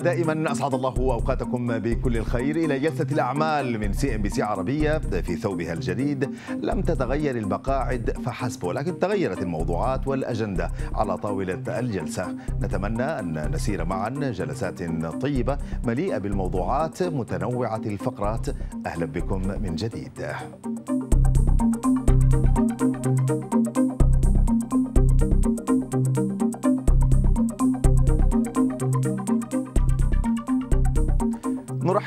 دائما اسعد الله اوقاتكم بكل الخير الى جلسه الاعمال من سي ام بي سي عربيه في ثوبها الجديد لم تتغير المقاعد فحسب ولكن تغيرت الموضوعات والاجنده على طاوله الجلسه نتمنى ان نسير معا جلسات طيبه مليئه بالموضوعات متنوعه الفقرات اهلا بكم من جديد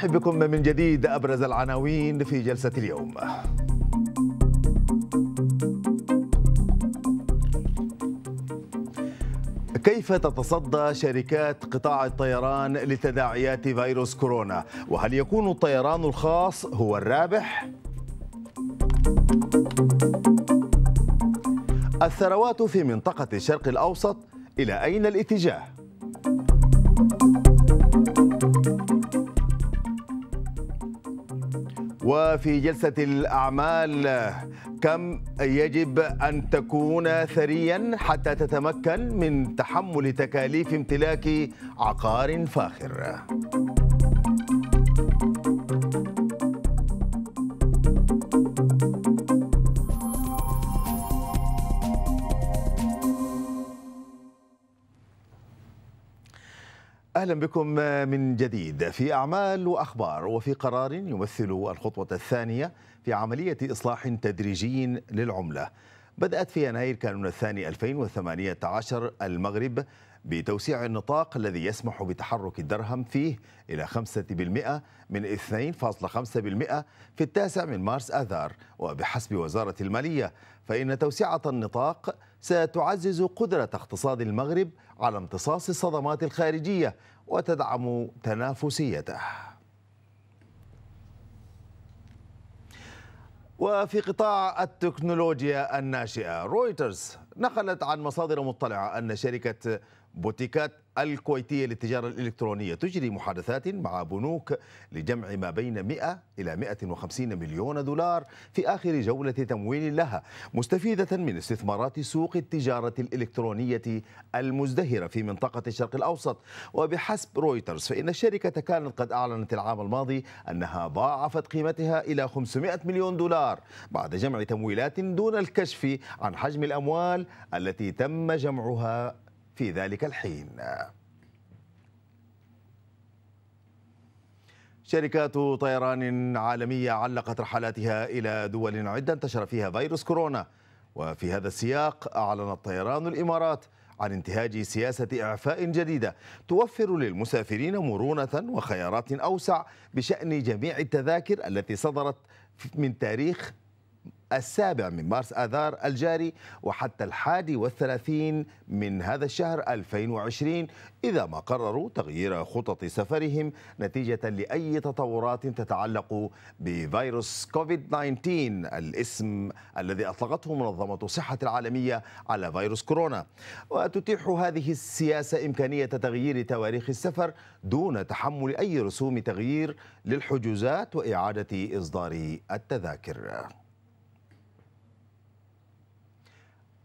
نرحب بكم من جديد ابرز العناوين في جلسه اليوم. كيف تتصدى شركات قطاع الطيران لتداعيات فيروس كورونا؟ وهل يكون الطيران الخاص هو الرابح؟ الثروات في منطقة الشرق الأوسط إلى أين الاتجاه؟ وفي جلسة الأعمال كم يجب أن تكون ثريا حتى تتمكن من تحمل تكاليف امتلاك عقار فاخر اهلا بكم من جديد في اعمال واخبار وفي قرار يمثل الخطوه الثانيه في عمليه اصلاح تدريجي للعمله. بدات في يناير كانون الثاني 2018 المغرب بتوسيع النطاق الذي يسمح بتحرك الدرهم فيه إلى 5% من 2.5% في التاسع من مارس آذار وبحسب وزارة المالية فإن توسعة النطاق ستعزز قدرة اقتصاد المغرب على امتصاص الصدمات الخارجية وتدعم تنافسيته وفي قطاع التكنولوجيا الناشئة رويترز نقلت عن مصادر مطلعة أن شركة بوتيكات الكويتية للتجارة الإلكترونية تجري محادثات مع بنوك لجمع ما بين 100 إلى 150 مليون دولار في آخر جولة تمويل لها مستفيدة من استثمارات سوق التجارة الإلكترونية المزدهرة في منطقة الشرق الأوسط وبحسب رويترز فإن الشركة كانت قد أعلنت العام الماضي أنها ضاعفت قيمتها إلى 500 مليون دولار بعد جمع تمويلات دون الكشف عن حجم الأموال التي تم جمعها في ذلك الحين شركات طيران عالمية علقت رحلاتها إلى دول عدة انتشر فيها فيروس كورونا وفي هذا السياق أعلن الطيران الإمارات عن انتهاج سياسة إعفاء جديدة توفر للمسافرين مرونة وخيارات أوسع بشأن جميع التذاكر التي صدرت من تاريخ السابع من مارس آذار الجاري وحتى الحادي والثلاثين من هذا الشهر 2020 إذا ما قرروا تغيير خطط سفرهم نتيجة لأي تطورات تتعلق بفيروس كوفيد 19 الاسم الذي أطلقته منظمة الصحة العالمية على فيروس كورونا وتتيح هذه السياسة إمكانية تغيير تواريخ السفر دون تحمل أي رسوم تغيير للحجوزات وإعادة إصدار التذاكر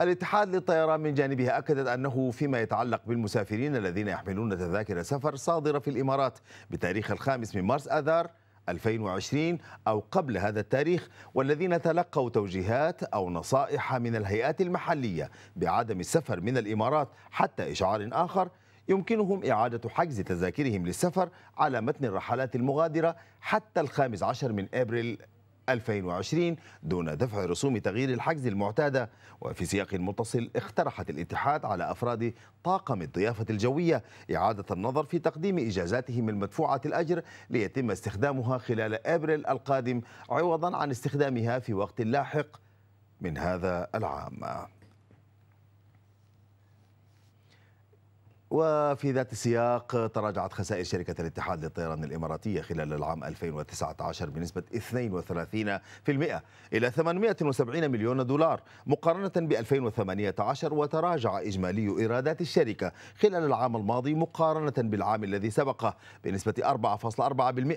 الاتحاد للطيران من جانبها أكدت أنه فيما يتعلق بالمسافرين الذين يحملون تذاكر سفر صادرة في الإمارات بتاريخ الخامس من مارس آذار 2020 أو قبل هذا التاريخ والذين تلقوا توجيهات أو نصائح من الهيئات المحلية بعدم السفر من الإمارات حتى إشعار آخر يمكنهم إعادة حجز تذاكرهم للسفر على متن الرحلات المغادرة حتى الخامس عشر من أبريل 2020 دون دفع رسوم تغيير الحجز المعتادة وفي سياق متصل اقترحت الاتحاد على أفراد طاقم الضيافة الجوية إعادة النظر في تقديم إجازاتهم المدفوعة الأجر ليتم استخدامها خلال أبريل القادم عوضا عن استخدامها في وقت لاحق من هذا العام وفي ذات السياق تراجعت خسائر شركة الاتحاد للطيران الإماراتية خلال العام 2019 بنسبة 32% إلى 870 مليون دولار مقارنة ب 2018 وتراجع إجمالي إيرادات الشركة خلال العام الماضي مقارنة بالعام الذي سبقه بنسبة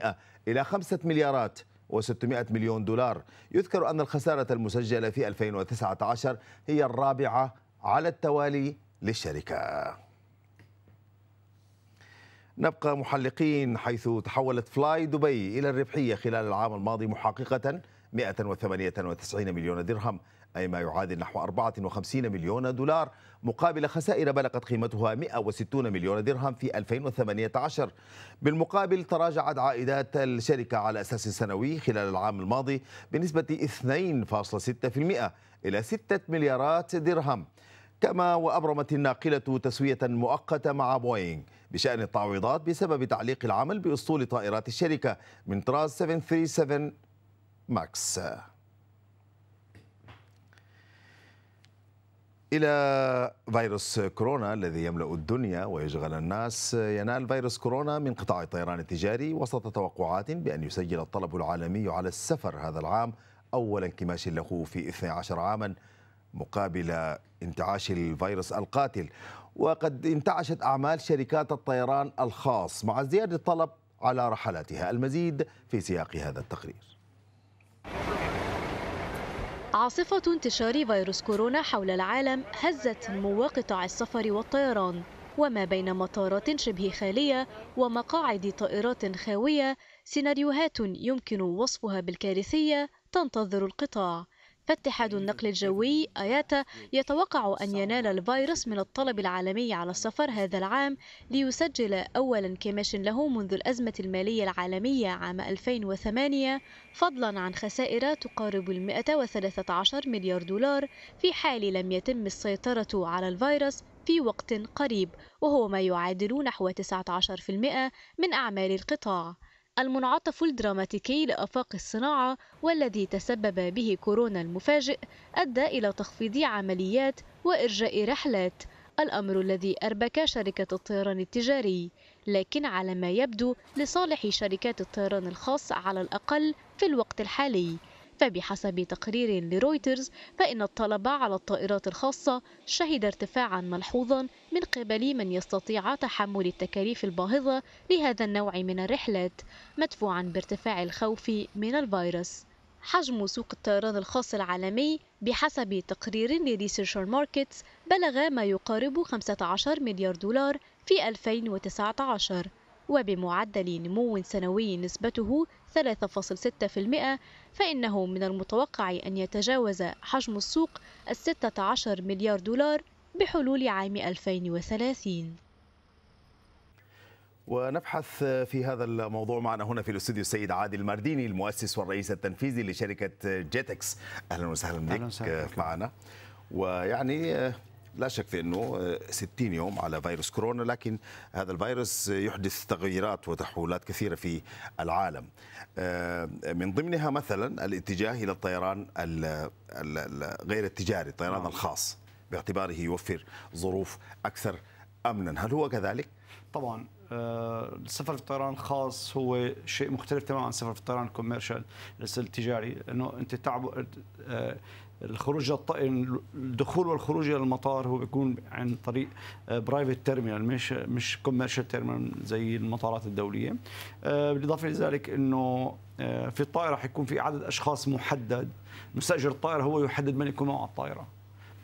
4.4% إلى 5 مليارات و600 مليون دولار يذكر أن الخسارة المسجلة في 2019 هي الرابعة على التوالي للشركة نبقى محلقين حيث تحولت فلاي دبي إلى الربحية خلال العام الماضي محققة 198 مليون درهم أي ما يعادل نحو 54 مليون دولار مقابل خسائر بلغت قيمتها 160 مليون درهم في 2018 بالمقابل تراجعت عائدات الشركة على أساس سنوي خلال العام الماضي بنسبة 2.6% إلى 6 مليارات درهم كما وأبرمت الناقلة تسوية مؤقتة مع بوينغ بشأن التعويضات بسبب تعليق العمل بأسطول طائرات الشركة من طراز 737 ماكس إلى فيروس كورونا الذي يملأ الدنيا ويشغل الناس ينال فيروس كورونا من قطاع الطيران التجاري وسط توقعات بأن يسجل الطلب العالمي على السفر هذا العام أول انكماش له في 12 عاما مقابل انتعاش الفيروس القاتل وقد انتعشت أعمال شركات الطيران الخاص مع ازدياد الطلب على رحلاتها المزيد في سياق هذا التقرير عاصفة انتشار فيروس كورونا حول العالم هزت نمو قطاع السفر والطيران وما بين مطارات شبه خالية ومقاعد طائرات خاوية سيناريوهات يمكن وصفها بالكارثية تنتظر القطاع فاتحاد النقل الجوي آياتا يتوقع أن ينال الفيروس من الطلب العالمي على السفر هذا العام ليسجل أول انكماش له منذ الأزمة المالية العالمية عام 2008 فضلا عن خسائر تقارب ال 113 مليار دولار في حال لم يتم السيطرة على الفيروس في وقت قريب وهو ما يعادل نحو 19% من أعمال القطاع المنعطف الدراماتيكي لآفاق الصناعة والذي تسبب به كورونا المفاجئ أدى إلى تخفيض عمليات وإرجاء رحلات الأمر الذي أربك شركة الطيران التجاري لكن على ما يبدو لصالح شركات الطيران الخاص على الأقل في الوقت الحالي فبحسب تقرير لرويترز فإن الطلب على الطائرات الخاصة شهد ارتفاعا ملحوظا من قبل من يستطيع تحمل التكاليف الباهظة لهذا النوع من الرحلات مدفوعا بارتفاع الخوف من الفيروس حجم سوق الطيران الخاص العالمي بحسب تقرير لريسيرش ماركتس بلغ ما يقارب 15 مليار دولار في 2019 وبمعدل نمو سنوي نسبته 3.6% فإنه من المتوقع أن يتجاوز حجم السوق ال 16 مليار دولار بحلول عام 2030 ونبحث في هذا الموضوع معنا هنا في الاستوديو السيد عادل مارديني المؤسس والرئيس التنفيذي لشركه جيتكس اهلا وسهلا بك معنا ويعني لا شك في انه 60 آه، يوم على فيروس كورونا لكن هذا الفيروس يحدث تغييرات وتحولات كثيره في العالم. آه، من ضمنها مثلا الاتجاه الى الطيران غير التجاري، الطيران نعم. الخاص باعتباره يوفر ظروف اكثر امنا، هل هو كذلك؟ طبعا السفر آه، في الطيران الخاص هو شيء مختلف تماما عن السفر في الطيران الكوميرشال التجاري انه انت تعب الخروج الدخول والخروج الى المطار هو بيكون عن طريق برايفت آه، تيرمينال مش مش كوميرشال تيرمينال زي المطارات الدوليه آه، بالاضافه لذلك انه آه، في الطائره حيكون في عدد اشخاص محدد مستاجر الطائره هو يحدد من يكون معه على الطائره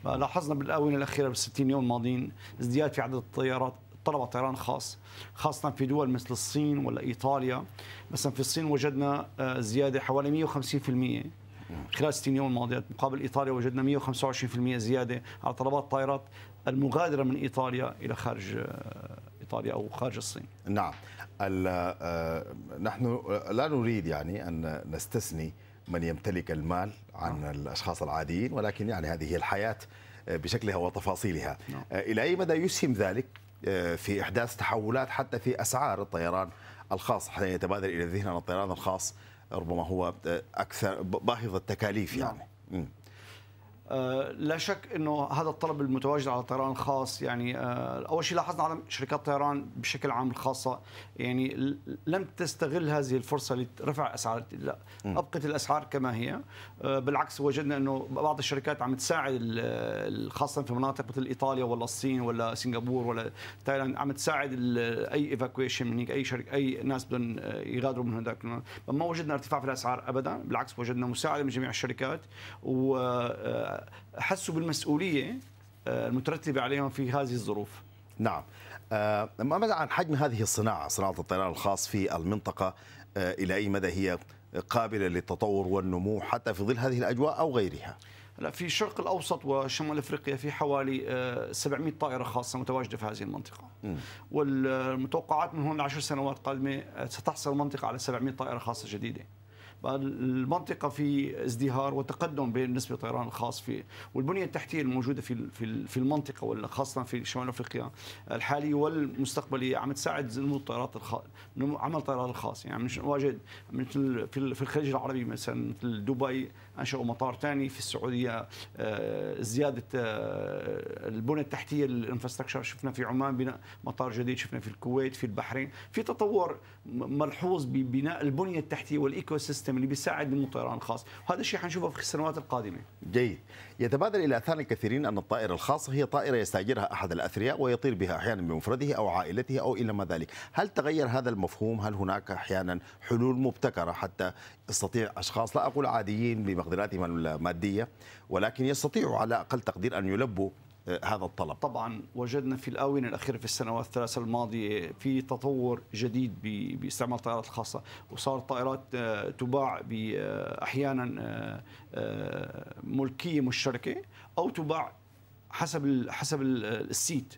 لاحظنا بالاونه الاخيره بال 60 يوم الماضيين ازدياد في عدد الطيارات طلب طيران خاص خاصة في دول مثل الصين ولا إيطاليا مثلا في الصين وجدنا زيادة حوالي 150% خلال 60 يوم الماضية مقابل إيطاليا وجدنا 125% زيادة على طلبات طائرات المغادرة من إيطاليا إلى خارج آه، إيطاليا أو خارج الصين نعم آه، نحن آه، لا نريد يعني أن نستثني من يمتلك المال عن نعم. الأشخاص العاديين ولكن يعني هذه هي الحياة بشكلها وتفاصيلها نعم. إلى أي مدى يسهم ذلك في إحداث تحولات حتى في أسعار الطيران الخاص حتى يتبادر إلى الذهن أن الطيران الخاص ربما هو اكثر باهظ التكاليف يعني نعم. آه، لا شك انه هذا الطلب المتواجد على طيران خاص يعني آه، اول شيء لاحظنا على شركات طيران بشكل عام الخاصه يعني لم تستغل هذه الفرصه لرفع اسعار لا ابقت الاسعار كما هي آه، بالعكس وجدنا انه بعض الشركات عم تساعد خاصه في مناطق مثل ايطاليا ولا الصين ولا سنغافور ولا تايلاند عم تساعد اي ايفاكويشن من هيك اي شركه اي ناس بدهم يغادروا من هذاك ما وجدنا ارتفاع في الاسعار ابدا بالعكس وجدنا مساعده من جميع الشركات و حسوا بالمسؤوليه آه، المترتبه عليهم في هذه الظروف نعم آه، ما مدى عن حجم هذه الصناعه صناعه الطيران الخاص في المنطقه آه، الى اي مدى هي قابله للتطور والنمو حتى في ظل هذه الاجواء او غيرها لا في الشرق الاوسط وشمال افريقيا في حوالي 700 طائره خاصه متواجده في هذه المنطقه والمتوقعات من هون لعشر سنوات قادمه ستحصل المنطقه على 700 طائره خاصه جديده المنطقة في ازدهار وتقدم بالنسبة للطيران الخاص في والبنية التحتية الموجودة في في المنطقة وخاصة في شمال أفريقيا الحالي والمستقبلي عم تساعد نمو الطائرات الخاص عمل الطيران الخاص يعني مش واجد مثل في الخليج العربي مثلا مثل دبي انشأوا مطار ثاني في السعوديه آه، زياده آه، البنى التحتيه الانفراستراكشر شفنا في عمان بناء مطار جديد شفنا في الكويت في البحرين في تطور ملحوظ ببناء البنيه التحتيه والايكو سيستم اللي بيساعد المطيران الخاص وهذا الشيء حنشوفه في السنوات القادمه جيد يتبادر إلى أذهان الكثيرين أن الطائرة الخاصة هي طائرة يستأجرها أحد الأثرياء ويطير بها أحيانا بمفرده أو عائلته أو إلى ما ذلك هل تغير هذا المفهوم هل هناك أحيانا حلول مبتكرة حتى يستطيع أشخاص لا أقول عاديين بمقدراتهم المادية ولكن يستطيعوا على أقل تقدير أن يلبوا آه، هذا الطلب طبعا وجدنا في الآونة الأخيرة في السنوات الثلاثة الماضية في تطور جديد باستعمال الطائرات الخاصة وصار الطائرات آه، تباع آه، أحيانا ملكية مشتركة أو تباع حسب حسب السيت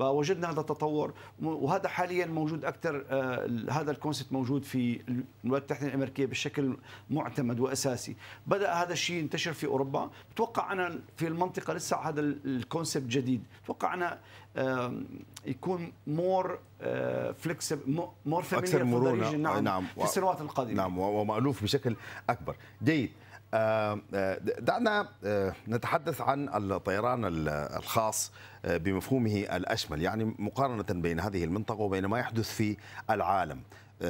فوجدنا هذا التطور وهذا حاليا موجود اكثر آه، هذا الكونسيبت موجود في الولايات المتحده الامريكيه بشكل معتمد واساسي بدا هذا الشيء ينتشر في اوروبا بتوقع انا في المنطقه لسه هذا الكونسيبت جديد بتوقع انا يكون مور فليكسبل مور اكثر مرونه نعم،, نعم في السنوات القادمه نعم ومالوف بشكل اكبر جيد آه، آه، دعنا آه، نتحدث عن الطيران الخاص بمفهومه الاشمل يعني مقارنه بين هذه المنطقه وبين ما يحدث في العالم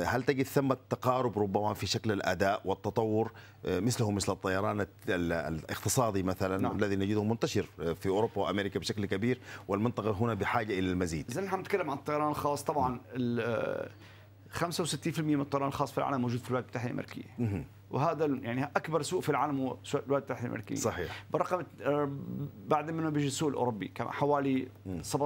هل تجد ثمة تقارب ربما في شكل الأداء والتطور مثله مثل الطيران الاقتصادي مثلا نعم. الذي نجده منتشر في أوروبا وأمريكا بشكل كبير والمنطقة هنا بحاجة إلى المزيد إذا نحن نتكلم عن الطيران الخاص طبعا 65% من الطيران الخاص في العالم موجود في الولايات المتحدة الأمريكية وهذا يعني أكبر سوق في العالم هو الولايات المتحدة الأمريكية صحيح برقم آه، بعد منه بيجي السوق الأوروبي حوالي 27%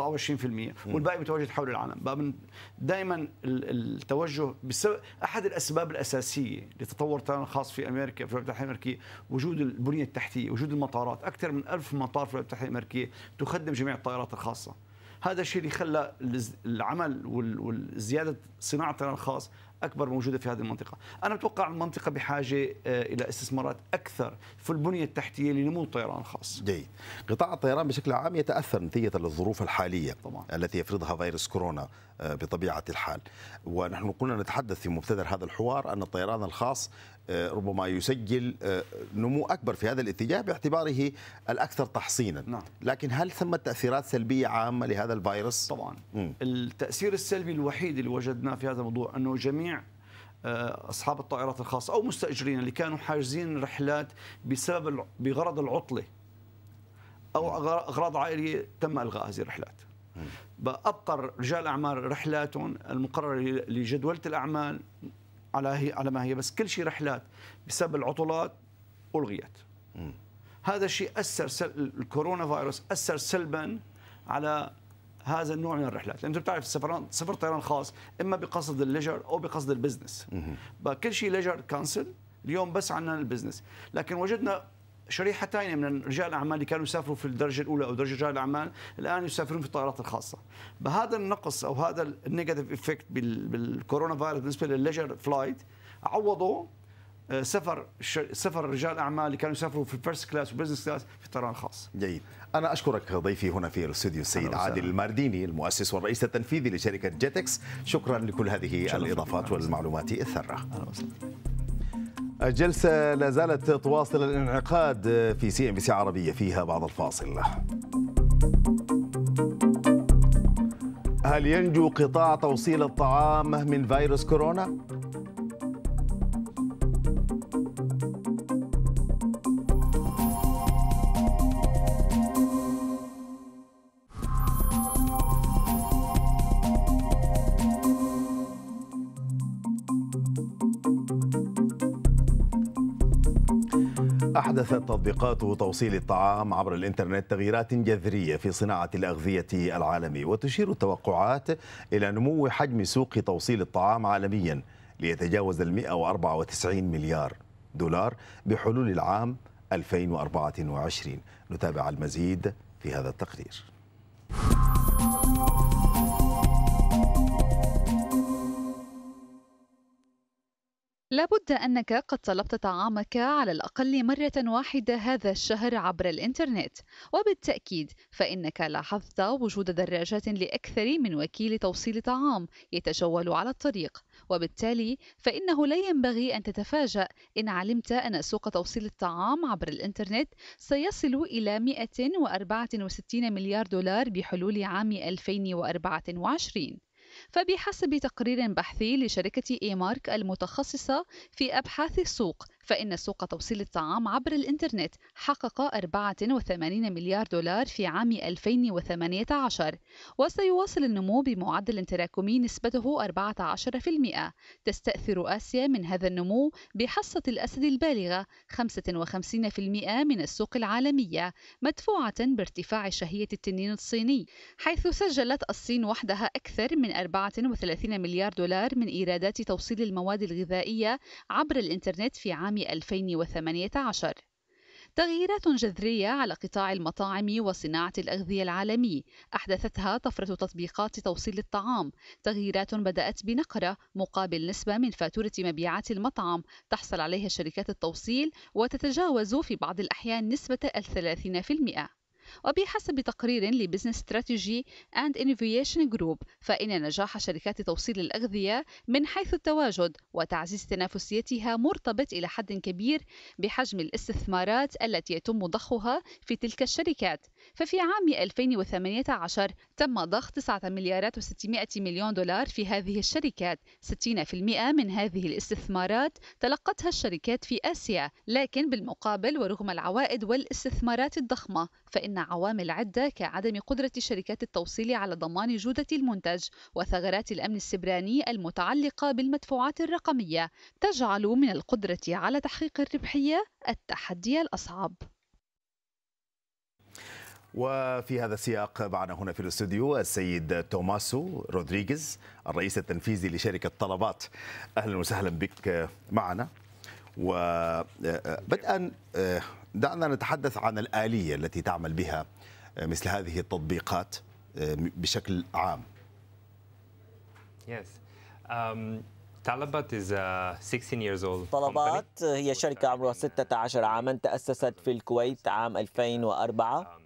والباقي متواجد حول العالم دائما التوجه بسبب أحد الأسباب الأساسية لتطور الطيران الخاص في أمريكا في الولايات المتحدة الأمريكية وجود البنية التحتية وجود المطارات أكثر من ألف مطار في الولايات المتحدة الأمريكية تخدم جميع الطائرات الخاصة هذا الشيء اللي خلى العمل وزياده صناعه الطيران الخاص اكبر موجوده في هذه المنطقه انا اتوقع المنطقه بحاجه آه، الى استثمارات اكثر في البنيه التحتيه لنمو الطيران الخاص جيد قطاع الطيران بشكل عام يتاثر نتيجه للظروف الحاليه طبعا. التي يفرضها فيروس كورونا آه، بطبيعه الحال ونحن كنا نتحدث في مبتدر هذا الحوار ان الطيران الخاص آه، ربما يسجل نمو اكبر في هذا الاتجاه باعتباره الاكثر تحصينا نعم. لكن هل ثمة تاثيرات سلبيه عامه لهذا الفيروس طبعا م. التاثير السلبي الوحيد اللي وجدناه في هذا الموضوع انه جميع آه، اصحاب الطائرات الخاصه او مستاجرين اللي كانوا حاجزين رحلات بسبب بغرض العطله او اغراض عائليه تم الغاء هذه الرحلات ابقى رجال اعمال رحلاتهم المقرره لجدوله الاعمال على هي على ما هي بس كل شيء رحلات بسبب العطلات الغيت هذا الشيء اثر الكورونا فيروس اثر سلبا على هذا النوع من الرحلات لانه بتعرف السفران سفر طيران خاص اما بقصد الليجر او بقصد البزنس كل شيء ليجر كانسل اليوم بس عندنا البزنس لكن وجدنا شريحتين من رجال الاعمال اللي كانوا يسافروا في الدرجه الاولى او درجه رجال الاعمال الان يسافرون في الطائرات الخاصه بهذا النقص او هذا النيجاتيف افكت بالكورونا فايروس بالنسبه للليجر فلايت عوضوا آه، سفر سفر رجال الاعمال اللي كانوا يسافروا في الفيرست كلاس وبزنس كلاس في الطيران الخاص جيد أنا أشكرك ضيفي هنا في الاستوديو السيد عادل المارديني المؤسس والرئيس التنفيذي لشركة جيتكس شكرا لكل هذه الإضافات والمعلومات الثرة الجلسة لا زالت تواصل الانعقاد في سي ام بي سي عربية فيها بعد الفاصل هل ينجو قطاع توصيل الطعام من فيروس كورونا؟ حدثت تطبيقات توصيل الطعام عبر الإنترنت تغييرات جذرية في صناعة الأغذية العالمي وتشير التوقعات إلى نمو حجم سوق توصيل الطعام عالميا ليتجاوز ال 194 مليار دولار بحلول العام 2024 نتابع المزيد في هذا التقرير لابد أنك قد طلبت طعامك على الأقل مرة واحدة هذا الشهر عبر الإنترنت، وبالتأكيد فإنك لاحظت وجود دراجات لأكثر من وكيل توصيل طعام يتجول على الطريق، وبالتالي فإنه لا ينبغي أن تتفاجأ إن علمت أن سوق توصيل الطعام عبر الإنترنت سيصل إلى 164 مليار دولار بحلول عام 2024. فبحسب تقرير بحثي لشركة إيمارك المتخصصة في أبحاث السوق فإن سوق توصيل الطعام عبر الإنترنت حقق 84 مليار دولار في عام 2018 وسيواصل النمو بمعدل تراكمي نسبته 14% تستأثر آسيا من هذا النمو بحصة الأسد البالغة 55% من السوق العالمية مدفوعة بارتفاع شهية التنين الصيني حيث سجلت الصين وحدها أكثر من 34 مليار دولار من إيرادات توصيل المواد الغذائية عبر الإنترنت في عام عام 2018 تغييرات جذرية على قطاع المطاعم وصناعة الأغذية العالمي أحدثتها طفرة تطبيقات توصيل الطعام، تغييرات بدأت بنقرة مقابل نسبة من فاتورة مبيعات المطعم تحصل عليها شركات التوصيل وتتجاوز في بعض الأحيان نسبة الثلاثين في المئة. وبحسب تقرير لبزنس ستراتيجي أند انوفيشن جروب فإن نجاح شركات توصيل الأغذية من حيث التواجد وتعزيز تنافسيتها مرتبط إلى حد كبير بحجم الاستثمارات التي يتم ضخها في تلك الشركات ففي عام 2018 تم ضخ 9 مليارات و600 مليون دولار في هذه الشركات 60% من هذه الاستثمارات تلقتها الشركات في آسيا لكن بالمقابل ورغم العوائد والاستثمارات الضخمة فإن عوامل عدة كعدم قدرة شركات التوصيل على ضمان جودة المنتج وثغرات الأمن السبراني المتعلقة بالمدفوعات الرقمية تجعل من القدرة على تحقيق الربحية التحدي الأصعب. وفي هذا السياق معنا هنا في الاستوديو السيد توماسو رودريغيز الرئيس التنفيذي لشركة طلبات أهلا وسهلا بك معنا وبدءا آه، دعنا نتحدث عن الآلية التي تعمل بها آه، مثل هذه التطبيقات آه، بشكل عام. Yes. Um, Talabat is a uh, 16 years old. طلبات هي شركة عمرها 16 عاما تأسست في الكويت عام 2004.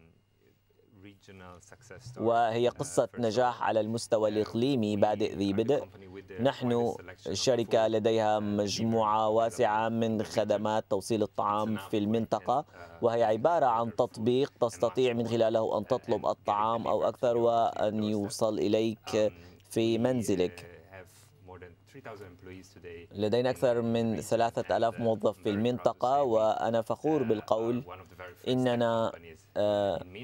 وهي uh, قصة نجاح على المستوى uh, الإقليمي بادئ ذي بدء نحن شركة لديها uh, مجموعة واسعة من خدمات توصيل الطعام في المنطقة وهي عبارة عن تطبيق تستطيع من خلاله أن تطلب الطعام أو أكثر وأن يوصل إليك um, في منزلك لدينا أكثر من 3000 uh, موظف في المنطقة وأنا فخور uh, بالقول uh, إننا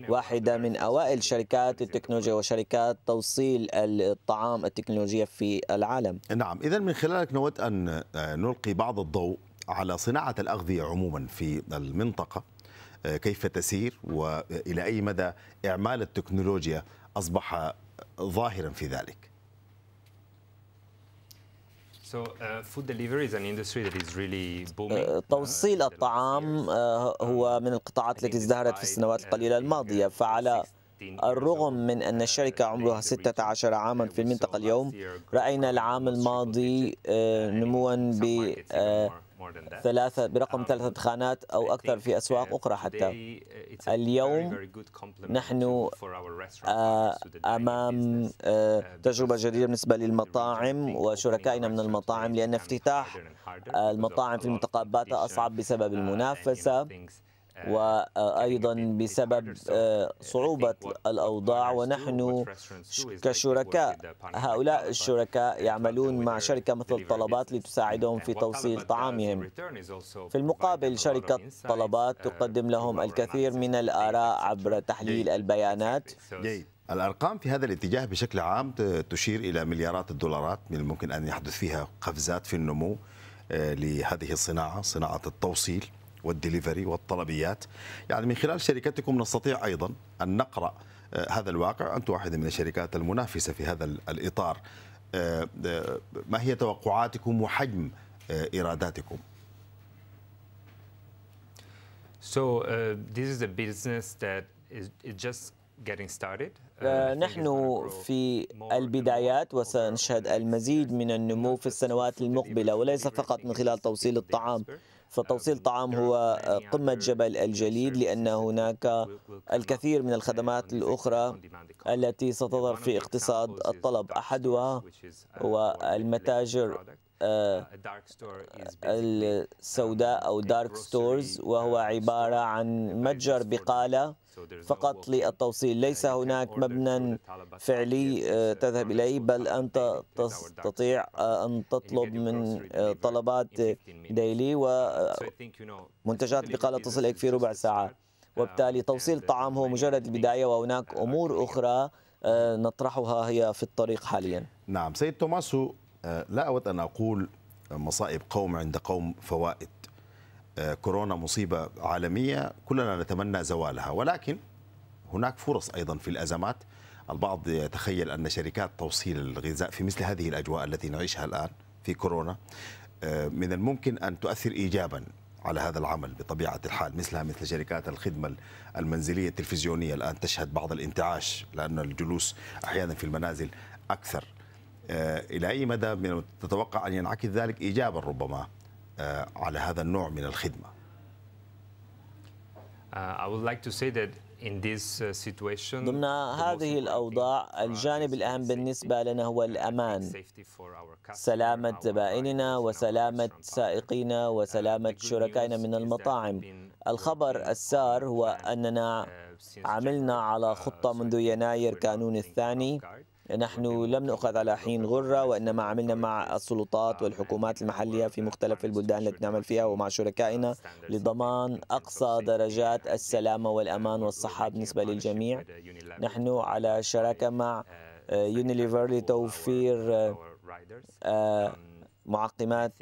واحدة من أوائل شركات التكنولوجيا وشركات توصيل الطعام التكنولوجيا في العالم نعم إذا من خلالك نود أن آه، نلقي بعض الضوء على صناعة الأغذية عموما في المنطقة آه، كيف تسير وإلى أي مدى إعمال التكنولوجيا أصبح ظاهرا في ذلك Uh, uh, توصيل uh, الطعام هو من القطاعات التي ازدهرت في السنوات القليلة الماضية فعلى الرغم من أن الشركة عمرها 16 عاما في المنطقة اليوم رأينا العام الماضي نموا ب ثلاثة برقم um, ثلاثة خانات أو أكثر في أسواق أخرى حتى اليوم نحن آه، أمام آه، uh, تجربة uh, جديدة بالنسبة للمطاعم وشركائنا من المطاعم لأن افتتاح المطاعم في المتقابات أصعب بسبب uh, المنافسة وأيضا آه، بسبب آه، صعوبة الأوضاع ونحن كشركاء هؤلاء الشركاء يعملون مع شركة مثل طلبات لتساعدهم في توصيل طعامهم في المقابل شركة طلبات uh, تقدم لهم الكثير من الآراء عبر تحليل البيانات الأرقام في هذا الاتجاه بشكل عام تشير إلى مليارات الدولارات من الممكن أن يحدث فيها قفزات في النمو آه، لهذه الصناعة صناعة التوصيل والدليفري والطلبيات يعني من خلال شركتكم نستطيع أيضا أن نقرأ آه، هذا الواقع أنت واحدة من الشركات المنافسة في هذا الإطار آه، آه، ما هي توقعاتكم وحجم إيراداتكم؟ So uh, this is a business that is just getting started. نحن في البدايات وسنشهد المزيد من النمو في السنوات المقبلة وليس فقط من خلال توصيل الطعام فتوصيل طعام هو قمة جبل الجليد لأن هناك الكثير من الخدمات الأخرى التي ستظهر في اقتصاد الطلب أحدها والمتاجر آه، السوداء أو دارك ستورز uh, وهو عبارة عن متجر بقالة فقط للتوصيل ليس هناك مبنى فعلي آه، uh, تذهب إليه بل أنت تستطيع آه، أن تطلب من طلبات ديلي ومنتجات بقالة تصل إليك في ربع ساعة وبالتالي um, توصيل الطعام uh, هو مجرد البداية وهناك أمور أخرى نطرحها هي في الطريق حاليا نعم سيد توماس آه، لا أود أن أقول مصائب قوم عند قوم فوائد آه، كورونا مصيبة عالمية كلنا نتمنى زوالها ولكن هناك فرص أيضا في الأزمات البعض يتخيل أن شركات توصيل الغذاء في مثل هذه الأجواء التي نعيشها الآن في كورونا آه، من الممكن أن تؤثر إيجابا على هذا العمل بطبيعة الحال مثلها مثل شركات الخدمة المنزلية التلفزيونية الآن تشهد بعض الانتعاش لأن الجلوس أحيانا في المنازل أكثر آه، الى اي مدى تتوقع ان ينعكس ذلك ايجابا ربما آه، على هذا النوع من الخدمه؟ ضمن هذه الأوضاع الجانب الأهم بالنسبة لنا هو الأمان سلامة زبائننا وسلامة سائقينا uh, وسلامة شركائنا من المطاعم الخبر السار هو أننا uh, عملنا على uh, خطة منذ يناير كانون الثاني نحن لم نؤخذ على حين غرة وإنما عملنا مع السلطات والحكومات المحلية في مختلف البلدان التي نعمل فيها ومع شركائنا لضمان أقصى درجات السلامة والأمان والصحة بالنسبة للجميع نحن على شراكة مع يونيليفر آه، لتوفير آه، آه، معقمات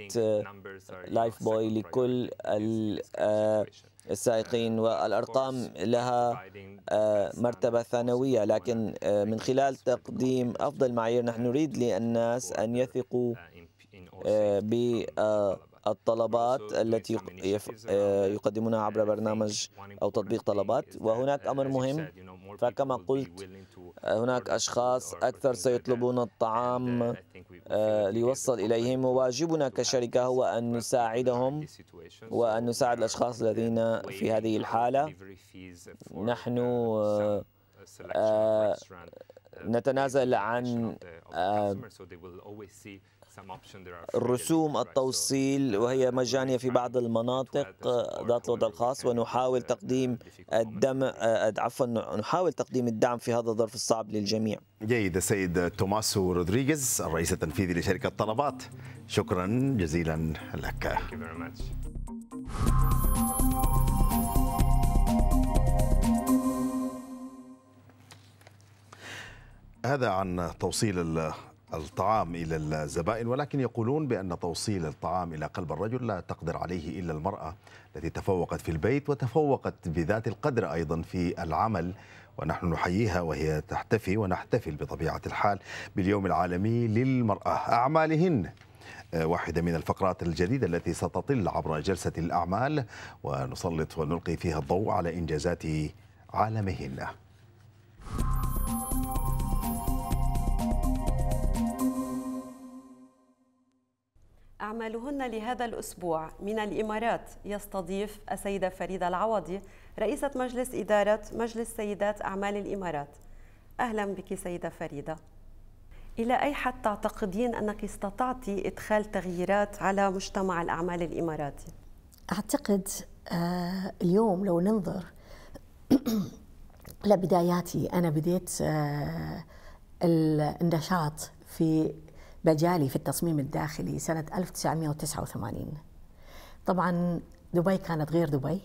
لايف بوي لكل السائقين والأرقام لها آه، مرتبة ثانوية لكن آه، من خلال تقديم أفضل معايير نحن نريد للناس أن يثقوا آه، بالطلبات التي يقدمونها عبر برنامج أو تطبيق طلبات وهناك أمر مهم فكما قلت هناك أشخاص أكثر سيطلبون الطعام آه، ليوصل إليهم وواجبنا كشركة هو أن نساعدهم وأن نساعد الأشخاص الذين في هذه الحالة نحن آه، آه، نتنازل عن رسوم التوصيل وهي uh, مجانية في بعض المناطق uh, ذات الوضع الخاص ونحاول uh, تقديم الدم عفوا نحاول تقديم الدعم في هذا الظرف الصعب للجميع جيد السيد توماسو رودريغيز الرئيس التنفيذي لشركة طلبات شكرا جزيلا لك هذا عن توصيل الطعام إلى الزبائن ولكن يقولون بأن توصيل الطعام إلى قلب الرجل لا تقدر عليه إلا المرأة التي تفوقت في البيت وتفوقت بذات القدر أيضا في العمل ونحن نحييها وهي تحتفي ونحتفل بطبيعة الحال باليوم العالمي للمرأة أعمالهن آه، واحدة من الفقرات الجديدة التي ستطل عبر جلسة الأعمال ونسلط ونلقي فيها الضوء على إنجازات عالمهن أعمالهن لهذا الأسبوع من الإمارات يستضيف السيدة فريدة العوضي رئيسة مجلس إدارة مجلس سيدات أعمال الإمارات أهلا بك سيدة فريدة إلى أي حد تعتقدين أنك استطعت إدخال تغييرات على مجتمع الأعمال الإماراتي؟ أعتقد آه، اليوم لو ننظر لبداياتي أنا بديت آه، النشاط في بجالي في التصميم الداخلي سنة 1989 طبعا دبي كانت غير دبي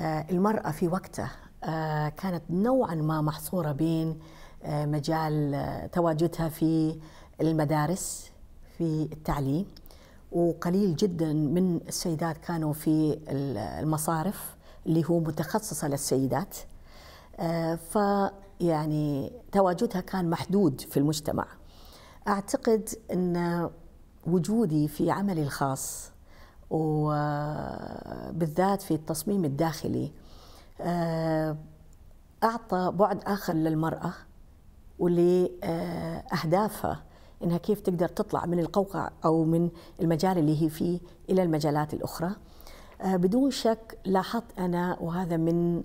آه، المرأة في وقتها آه، كانت نوعا ما محصورة بين آه، مجال تواجدها في المدارس في التعليم وقليل جدا من السيدات كانوا في المصارف اللي هو متخصصة للسيدات فيعني تواجدها كان محدود في المجتمع أعتقد أن وجودي في عملي الخاص وبالذات في التصميم الداخلي آه، أعطى بعد آخر للمرأة ولأهدافها آه، إنها كيف تقدر تطلع من القوقع أو من المجال اللي هي فيه إلى المجالات الأخرى آه، بدون شك لاحظت أنا وهذا من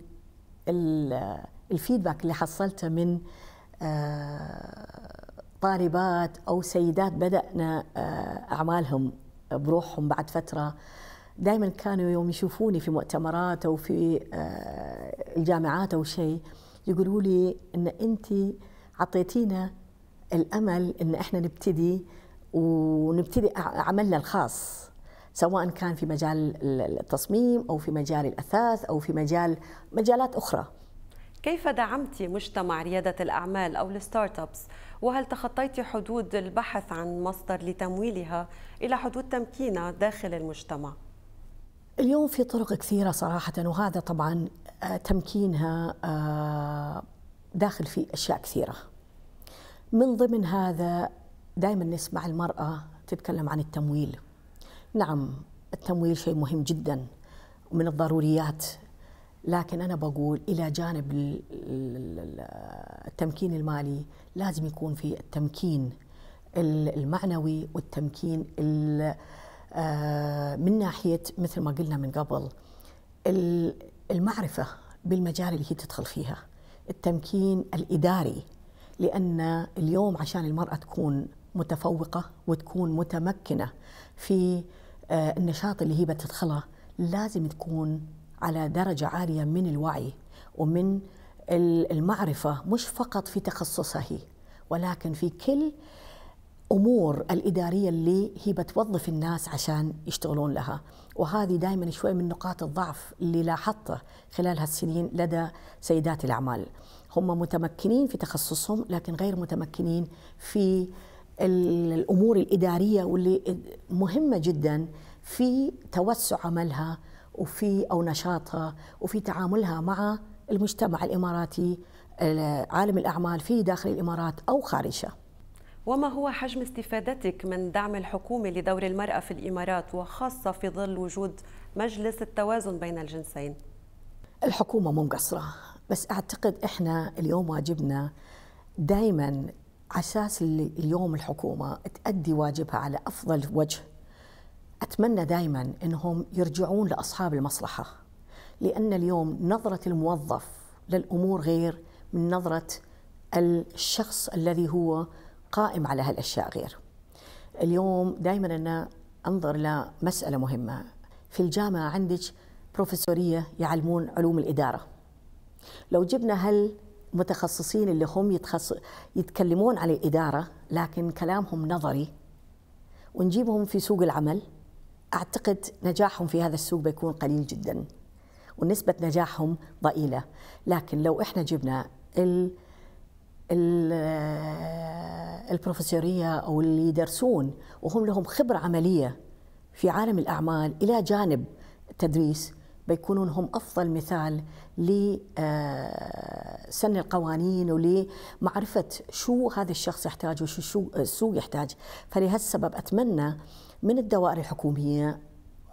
الفيدباك اللي حصلته من طالبات او سيدات بدانا آه، اعمالهم بروحهم بعد فتره دائما كانوا يوم يشوفوني في مؤتمرات او في آه، الجامعات او شيء يقولوا لي ان انت اعطيتينا الامل ان احنا نبتدي ونبتدي عملنا الخاص سواء كان في مجال التصميم او في مجال الاثاث او في مجال مجالات اخرى كيف دعمت مجتمع ريادة الأعمال أو الستارت أبس وهل تخطيت حدود البحث عن مصدر لتمويلها إلى حدود تمكينة داخل المجتمع؟ اليوم في طرق كثيرة صراحة وهذا طبعا آه، تمكينها آه، داخل في أشياء كثيرة من ضمن هذا دائما نسمع المرأة تتكلم عن التمويل نعم التمويل شيء مهم جدا ومن الضروريات لكن أنا بقول إلى جانب التمكين المالي لازم يكون في التمكين المعنوي والتمكين آه، من ناحية مثل ما قلنا من قبل المعرفة بالمجال اللي هي تدخل فيها التمكين الإداري لأن اليوم عشان المرأة تكون متفوقة وتكون متمكنة في آه، النشاط اللي هي بتدخله لازم تكون على درجة عالية من الوعي ومن المعرفة مش فقط في تخصصها هي ولكن في كل امور الاداريه اللي هي بتوظف الناس عشان يشتغلون لها وهذه دائما شوي من نقاط الضعف اللي لاحظته خلال هالسنين لدى سيدات الاعمال هم متمكنين في تخصصهم لكن غير متمكنين في الامور الاداريه واللي مهمه جدا في توسع عملها وفي او نشاطها وفي تعاملها مع المجتمع الاماراتي عالم الاعمال في داخل الامارات او خارجها. وما هو حجم استفادتك من دعم الحكومة لدور المرأة في الإمارات وخاصة في ظل وجود مجلس التوازن بين الجنسين؟ الحكومة مو مقصرة بس أعتقد إحنا اليوم واجبنا دائما على أساس اليوم الحكومة تؤدي واجبها على أفضل وجه أتمنى دائما أنهم يرجعون لأصحاب المصلحة لأن اليوم نظرة الموظف للأمور غير من نظرة الشخص الذي هو قائم على هالأشياء غير اليوم دائما أنا أنظر لمسألة مهمة في الجامعة عندك بروفيسورية يعلمون علوم الإدارة لو جبنا هل متخصصين اللي هم يتخص... يتكلمون عن الإدارة لكن كلامهم نظري ونجيبهم في سوق العمل اعتقد نجاحهم في هذا السوق بيكون قليل جدا ونسبه نجاحهم ضئيله لكن لو احنا جبنا ال البروفيسورية أو اللي يدرسون وهم لهم خبرة عملية في عالم الأعمال إلى جانب التدريس بيكونون هم أفضل مثال لسن آه، القوانين ولمعرفة شو هذا الشخص يحتاج وشو السوق يحتاج فلهذا السبب أتمنى من الدوائر الحكوميه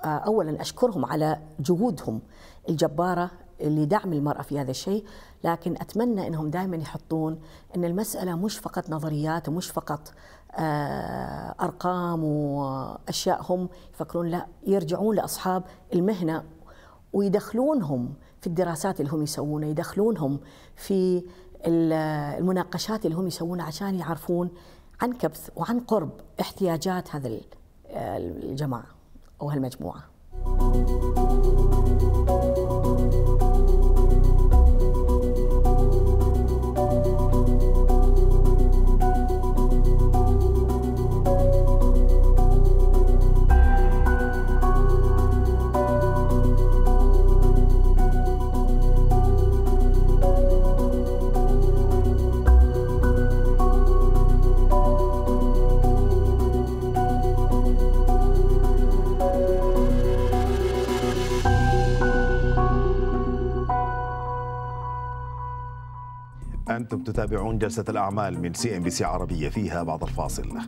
آه، اولا اشكرهم على جهودهم الجباره لدعم المرأة في هذا الشيء لكن أتمنى أنهم دائما يحطون أن المسألة مش فقط نظريات ومش فقط آه، أرقام وأشياء هم يفكرون لا يرجعون لأصحاب المهنة ويدخلونهم في الدراسات اللي هم يسوونها يدخلونهم في المناقشات اللي هم يسوونها عشان يعرفون عن كبث وعن قرب احتياجات هذا آه، الجماعه او هالمجموعه. أنتم تتابعون جلسة الأعمال من سي إن بي سي عربية فيها بعض الفاصل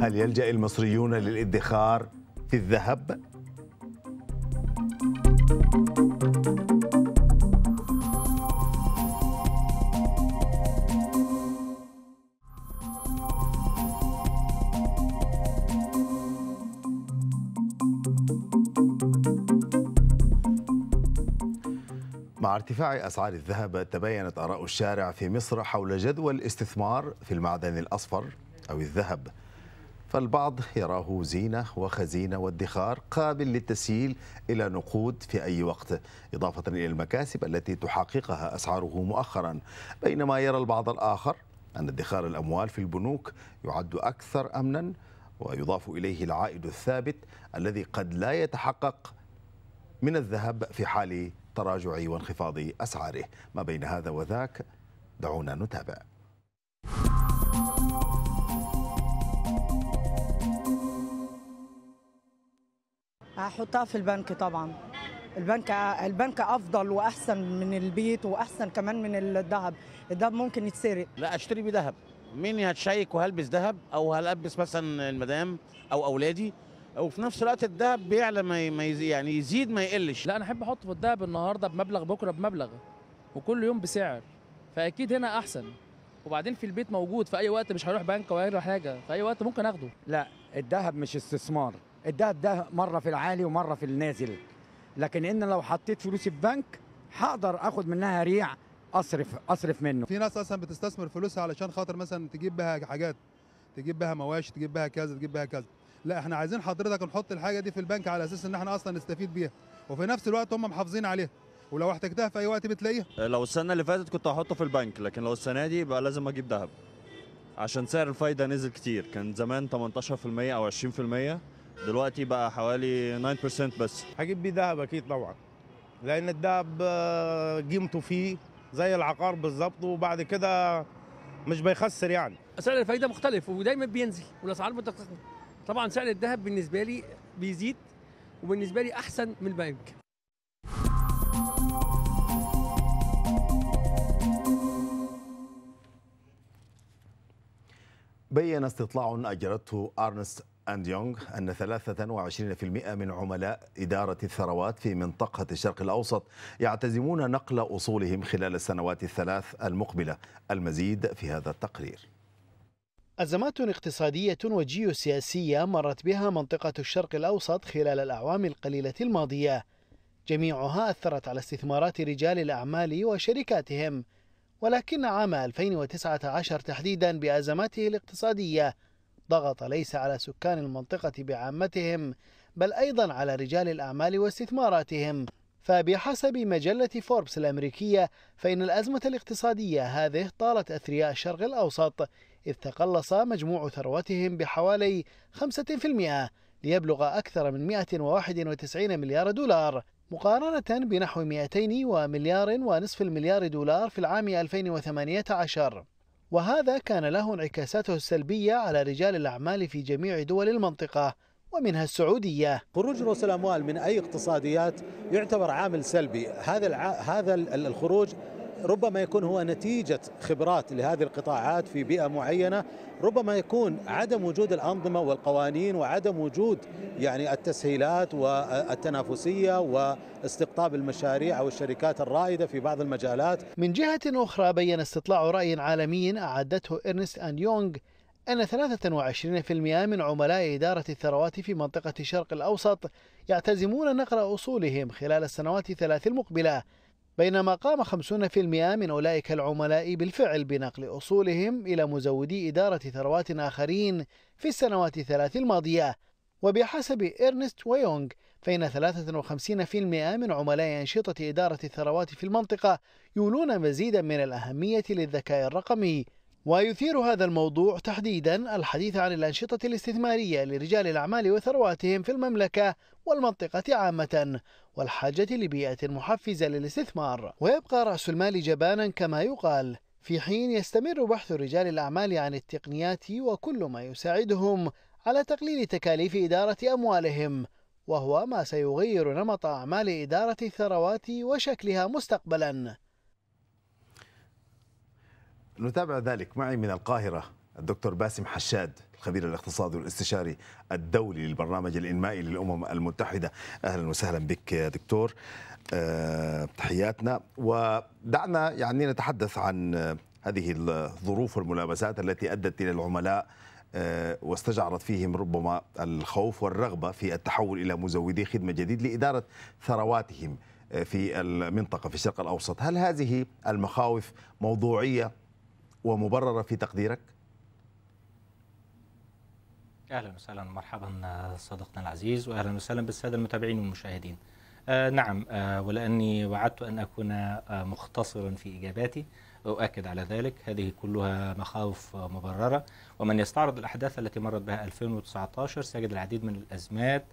هل يلجأ المصريون للادخار في الذهب؟ ارتفاع أسعار الذهب تباينت آراء الشارع في مصر حول جدوى الاستثمار في المعدن الأصفر أو الذهب فالبعض يراه زينة وخزينة وادخار قابل للتسييل إلى نقود في أي وقت إضافة إلى المكاسب التي تحققها أسعاره مؤخرا بينما يرى البعض الآخر أن ادخار الأموال في البنوك يعد أكثر أمنا ويضاف إليه العائد الثابت الذي قد لا يتحقق من الذهب في حال التراجع وانخفاض أسعاره ما بين هذا وذاك دعونا نتابع هحطها في البنك طبعا البنك البنك افضل واحسن من البيت واحسن كمان من الذهب الذهب ممكن يتسرق لا اشتري بذهب مين هتشيك وهلبس ذهب او هلبس مثلا المدام او اولادي وفي نفس الوقت الذهب بيعلى ما يعني يزيد ما يقلش لا انا احب احط في الذهب النهارده بمبلغ بكره بمبلغ وكل يوم بسعر فاكيد هنا احسن وبعدين في البيت موجود في اي وقت مش هروح بنك ولا حاجه في اي وقت ممكن اخده لا الذهب مش استثمار الذهب ده مره في العالي ومره في النازل لكن ان لو حطيت فلوسي في بنك هقدر اخد منها ريع اصرف اصرف منه في ناس اصلا بتستثمر فلوسها علشان خاطر مثلا تجيب بها حاجات تجيب بها مواشي تجيب بها كذا تجيب بها كذا لا احنا عايزين حضرتك نحط الحاجه دي في البنك على اساس ان احنا اصلا نستفيد بيها وفي نفس الوقت هم محافظين عليها ولو احتجتها في اي وقت بتلاقيها لو السنه اللي فاتت كنت هحطه في البنك لكن لو السنه دي بقى لازم اجيب ذهب عشان سعر الفايده نزل كتير كان زمان 18% او 20% دلوقتي بقى حوالي 9% بس هجيب بيه ذهب اكيد طبعا لان الذهب آه، قيمته فيه زي العقار بالظبط وبعد كده مش بيخسر يعني سعر الفايده مختلف ودايما بينزل والاسعار متقدمه طبعا سعر الذهب بالنسبه لي بيزيد وبالنسبه لي احسن من البنك بين استطلاع أجرته أرنست أند يونغ أن 23% من عملاء إدارة الثروات في منطقة الشرق الأوسط يعتزمون نقل أصولهم خلال السنوات الثلاث المقبلة المزيد في هذا التقرير أزمات اقتصادية وجيوسياسية مرت بها منطقة الشرق الأوسط خلال الأعوام القليلة الماضية جميعها أثرت على استثمارات رجال الأعمال وشركاتهم ولكن عام 2019 تحديدا بأزماته الاقتصادية ضغط ليس على سكان المنطقة بعامتهم بل أيضا على رجال الأعمال واستثماراتهم فبحسب مجلة فوربس الأمريكية فإن الأزمة الاقتصادية هذه طالت أثرياء الشرق الأوسط إذ تقلص مجموع ثروتهم بحوالي 5% ليبلغ أكثر من 191 مليار دولار مقارنة بنحو 200 مليار ونصف المليار دولار في العام 2018 وهذا كان له انعكاساته السلبية على رجال الأعمال في جميع دول المنطقة ومنها السعودية خروج رؤوس الأموال من أي اقتصاديات يعتبر عامل سلبي هذا الع... هذا الخروج ربما يكون هو نتيجة خبرات لهذه القطاعات في بيئة معينة ربما يكون عدم وجود الأنظمة والقوانين وعدم وجود يعني التسهيلات والتنافسية واستقطاب المشاريع أو الشركات الرائدة في بعض المجالات من جهة أخرى بين استطلاع رأي عالمي أعدته إرنست أند يونغ أن 23% من عملاء إدارة الثروات في منطقة الشرق الأوسط يعتزمون نقل أصولهم خلال السنوات الثلاث المقبلة بينما قام 50% من أولئك العملاء بالفعل بنقل أصولهم إلى مزودي إدارة ثروات آخرين في السنوات الثلاث الماضية وبحسب إرنست ويونغ فإن 53% من عملاء أنشطة إدارة الثروات في المنطقة يولون مزيدا من الأهمية للذكاء الرقمي ويثير هذا الموضوع تحديدا الحديث عن الأنشطة الاستثمارية لرجال الأعمال وثرواتهم في المملكة والمنطقة عامة والحاجة لبيئة محفزة للاستثمار ويبقى رأس المال جبانا كما يقال في حين يستمر بحث رجال الأعمال عن التقنيات وكل ما يساعدهم على تقليل تكاليف إدارة أموالهم وهو ما سيغير نمط أعمال إدارة الثروات وشكلها مستقبلاً نتابع ذلك معي من القاهرة الدكتور باسم حشاد الخبير الاقتصادي والاستشاري الدولي للبرنامج الإنمائي للأمم المتحدة أهلا وسهلا بك يا دكتور آه، تحياتنا ودعنا يعني نتحدث عن هذه الظروف والملابسات التي أدت إلى العملاء آه، واستجعرت فيهم ربما الخوف والرغبة في التحول إلى مزودي خدمة جديد لإدارة ثرواتهم آه، في المنطقة في الشرق الأوسط هل هذه المخاوف موضوعية ومبررة في تقديرك؟ اهلا وسهلا مرحبا آه، صديقنا العزيز واهلا وسهلا بالساده المتابعين والمشاهدين. آه نعم آه ولاني وعدت ان اكون آه مختصرا في اجاباتي اؤكد على ذلك هذه كلها مخاوف مبرره ومن يستعرض الاحداث التي مرت بها 2019 سيجد العديد من الازمات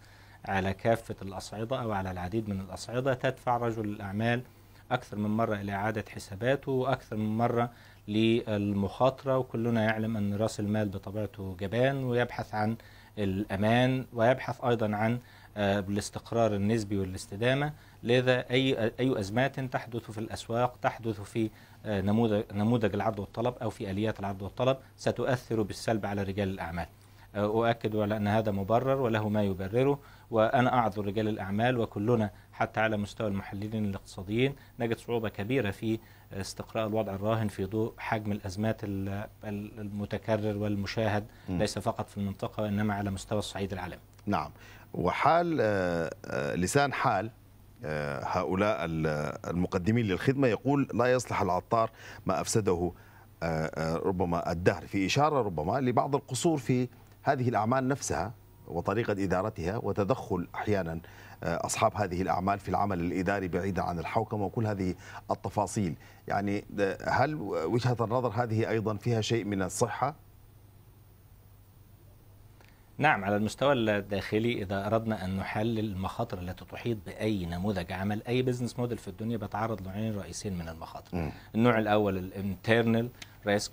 على كافه الاصعده او على العديد من الاصعده تدفع رجل الاعمال اكثر من مره الى اعاده حساباته واكثر من مره للمخاطرة وكلنا يعلم أن رأس المال بطبيعته جبان ويبحث عن الأمان ويبحث أيضا عن آه، الاستقرار النسبي والاستدامة لذا أي, أي أزمات تحدث في الأسواق تحدث في آه، نموذج, نموذج العرض والطلب أو في آليات العرض والطلب ستؤثر بالسلب على رجال الأعمال آه، أؤكد على أن هذا مبرر وله ما يبرره وأنا أعذر رجال الأعمال وكلنا حتى على مستوى المحللين الاقتصاديين نجد صعوبة كبيرة في استقراء الوضع الراهن في ضوء حجم الأزمات المتكرر والمشاهد ليس فقط في المنطقة إنما على مستوى الصعيد العالمي نعم وحال آه، آه، لسان حال آه، هؤلاء المقدمين للخدمة يقول لا يصلح العطار ما أفسده ربما الدهر في إشارة ربما لبعض القصور في هذه الأعمال نفسها وطريقة إدارتها وتدخل أحيانا آه، أصحاب هذه الأعمال في العمل الإداري بعيدا عن الحوكمة وكل هذه التفاصيل يعني آه، هل وجهة النظر هذه أيضا فيها شيء من الصحة؟ نعم على المستوى الداخلي إذا أردنا أن نحلل المخاطر التي تحيط بأي نموذج عمل أي بزنس موديل في الدنيا بتعرض لنوعين رئيسيين من المخاطر م. النوع الأول الانترنال ريسك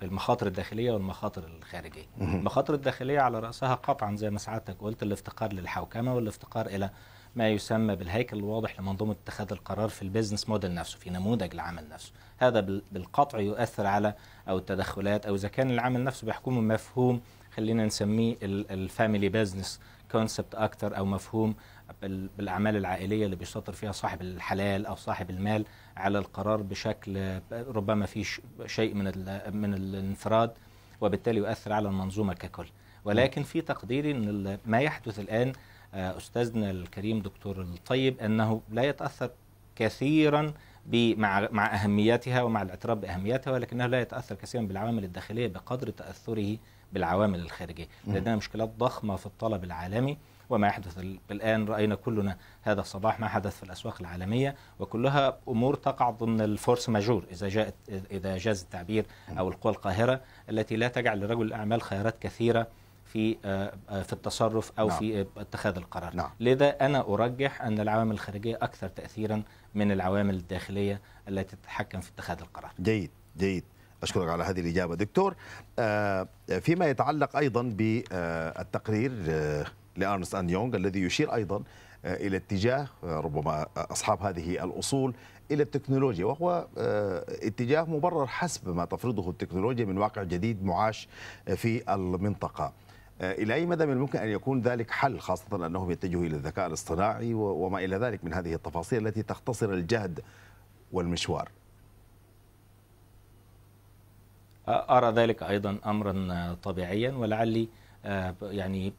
والمخاطر الداخليه والمخاطر الخارجيه. المخاطر الداخليه على راسها قطعا زي ما سعادتك قلت الافتقار للحوكمه والافتقار الى ما يسمى بالهيكل الواضح لمنظومه اتخاذ القرار في البيزنس موديل نفسه في نموذج العمل نفسه هذا بالقطع يؤثر على او التدخلات او اذا كان العمل نفسه بيحكمه مفهوم خلينا نسميه الفاميلي بيزنس كونسبت اكتر او مفهوم بالاعمال العائليه اللي بيشتطر فيها صاحب الحلال او صاحب المال على القرار بشكل ربما فيه شيء من من الانفراد وبالتالي يؤثر على المنظومه ككل ولكن في تقديري ان ما يحدث الان آه، استاذنا الكريم دكتور الطيب انه لا يتاثر كثيرا مع مع اهميتها ومع الاعتراف باهميتها ولكنه لا يتاثر كثيرا بالعوامل الداخليه بقدر تاثره بالعوامل الخارجيه لدينا مشكلات ضخمه في الطلب العالمي وما يحدث الآن رأينا كلنا هذا الصباح ما حدث في الأسواق العالمية وكلها أمور تقع ضمن الفورس ماجور إذا جاءت إذا جاز التعبير أو القوى القاهرة التي لا تجعل لرجل الأعمال خيارات كثيرة في آه، في التصرف او نعم. في آه، اتخاذ القرار نعم. لذا انا ارجح ان العوامل الخارجيه اكثر تاثيرا من العوامل الداخليه التي تتحكم في اتخاذ القرار جيد جيد اشكرك على هذه الاجابه دكتور آه، فيما يتعلق ايضا بالتقرير لأرنست أن يونغ الذي يشير أيضا آه، إلى اتجاه آه، ربما آه، أصحاب هذه الأصول إلى التكنولوجيا وهو اتجاه مبرر حسب ما تفرضه التكنولوجيا من واقع جديد معاش في المنطقة إلى أي مدى من الممكن أن يكون ذلك حل خاصة أنهم يتجهوا إلى الذكاء الاصطناعي وما إلى ذلك من هذه التفاصيل التي تختصر الجهد والمشوار أرى ذلك أيضا أمرا طبيعيا ولعلي يعني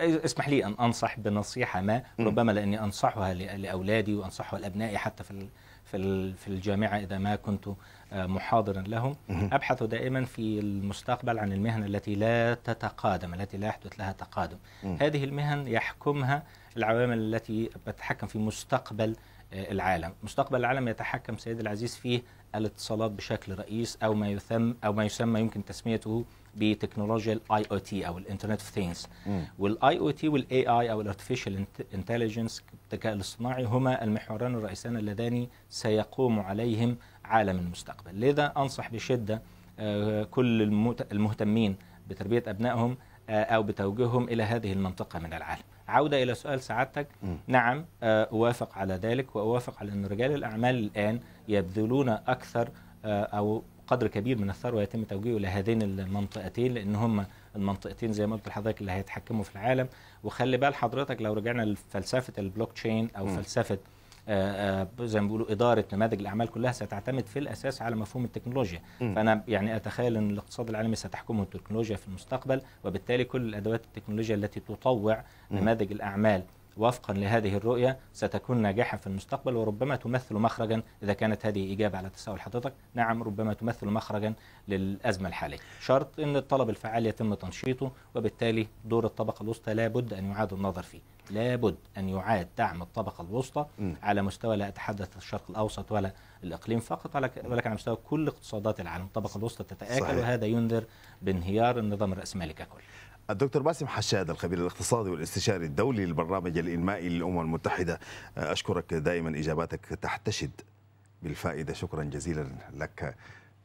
اسمح لي ان انصح بنصيحه ما ربما لاني انصحها لاولادي وانصحها لابنائي حتى في في في الجامعه اذا ما كنت آه، محاضرا لهم ابحث دائما في المستقبل عن المهن التي لا تتقادم التي لا يحدث لها تقادم هذه المهن يحكمها العوامل التي بتحكم في مستقبل آه، العالم مستقبل العالم يتحكم سيد العزيز فيه الاتصالات بشكل رئيس او ما يثم او ما يسمى يمكن تسميته بتكنولوجيا الاي او تي او الانترنت اوف ثينجز والاي او تي والاي اي او الارتفيشال انتليجنس الذكاء الاصطناعي هما المحوران الرئيسان اللذان سيقوم عليهم عالم المستقبل لذا انصح بشده آه، كل المهتمين بتربيه ابنائهم آه، او بتوجيههم الى هذه المنطقه من العالم عوده الى سؤال سعادتك نعم آه، اوافق على ذلك واوافق على ان رجال الاعمال الان يبذلون اكثر آه، او قدر كبير من الثروه يتم توجيهه الى هذين المنطقتين لان هم المنطقتين زي ما قلت لحضرتك اللي هيتحكموا في العالم وخلي بال حضرتك لو رجعنا لفلسفه البلوك تشين او م. فلسفه آه، آه، زي ما بيقولوا اداره نماذج الاعمال كلها ستعتمد في الاساس على مفهوم التكنولوجيا م. فانا يعني اتخيل ان الاقتصاد العالمي ستحكمه التكنولوجيا في المستقبل وبالتالي كل الادوات التكنولوجيا التي تطوع نماذج الاعمال وفقا لهذه الرؤية ستكون ناجحة في المستقبل وربما تمثل مخرجا إذا كانت هذه إجابة على تساؤل حضرتك نعم ربما تمثل مخرجا للأزمة الحالية شرط أن الطلب الفعال يتم تنشيطه وبالتالي دور الطبقة الوسطى لابد أن يعاد النظر فيه لابد أن يعاد دعم الطبقة الوسطى م. على مستوى لا أتحدث الشرق الأوسط ولا الإقليم فقط ولكن على مستوى كل اقتصادات العالم الطبقة الوسطى تتآكل صحيح. وهذا ينذر بانهيار النظام الرأسمالي ككل الدكتور باسم حشاد الخبير الاقتصادي والاستشاري الدولي للبرنامج الإنمائي للأمم المتحدة أه، أشكرك دائما إجاباتك تحتشد بالفائدة شكرا جزيلا لك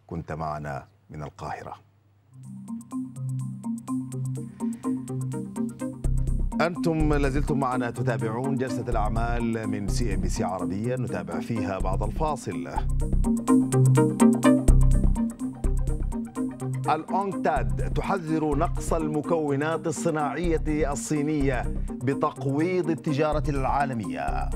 كنت معنا من القاهرة أنتم لازلتم معنا تتابعون جلسة الأعمال من سي ام بي سي عربية نتابع فيها بعض الفاصل الأونتاد تحذر نقص المكونات الصناعية الصينية بتقويض التجارة العالمية